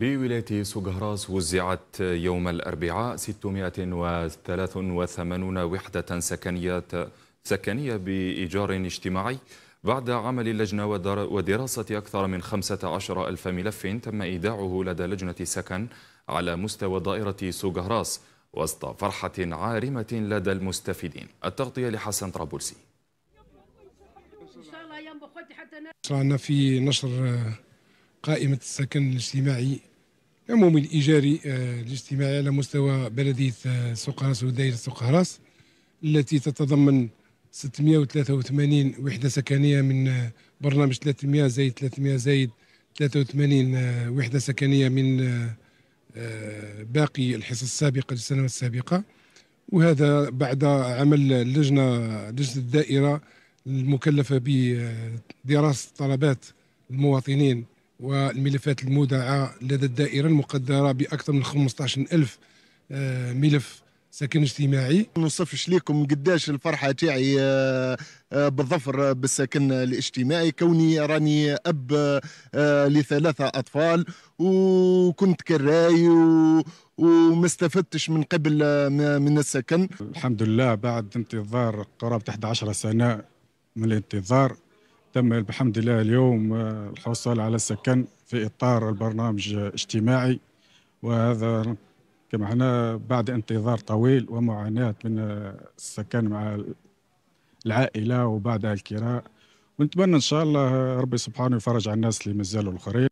بولاية سوغهراس وزعت يوم الأربعاء 683 وحدة سكنية سكنية بإيجار اجتماعي بعد عمل اللجنة ودراسة أكثر من 15 ألف ملف تم إيداعه لدى لجنة السكن على مستوى دائرة سوغهراس وسط فرحة عارمة لدى المستفيدين التغطية لحسن طرابلسي شرعنا في نشر قائمة السكن الاجتماعي العموم الإيجاري آه، الاجتماعي على مستوى بلدية آه، سقراس ودائرة سقراس التي تتضمن 683 وحدة سكنية من آه، برنامج 300 زائد 300 زائد 83 وحدة سكنية من باقي الحصص السابقة للسنوات السابقة وهذا بعد عمل اللجنة لجنة الدائرة المكلفة بدراسة طلبات المواطنين والملفات المودعة لدى الدائرة المقدرة بأكثر من 15 ألف آه، ملف سكن اجتماعي ما نوصفش لكم قداش الفرحه تاعي آه، آه، بالظفر بالسكن الاجتماعي كوني راني اب لثلاثه اطفال وكنت كراي و... وما استفدتش من قبل من السكن الحمد لله بعد انتظار قرابه 11 سنه من الانتظار تم بحمد الله اليوم آه، الحصول على السكن في إطار البرنامج الاجتماعي وهذا كما احنا بعد انتظار طويل ومعاناة من آه، السكن مع العائلة وبعدها الكراء ونتمنى إن شاء الله ربي سبحانه يفرج على الناس اللي مازالوا الآخرين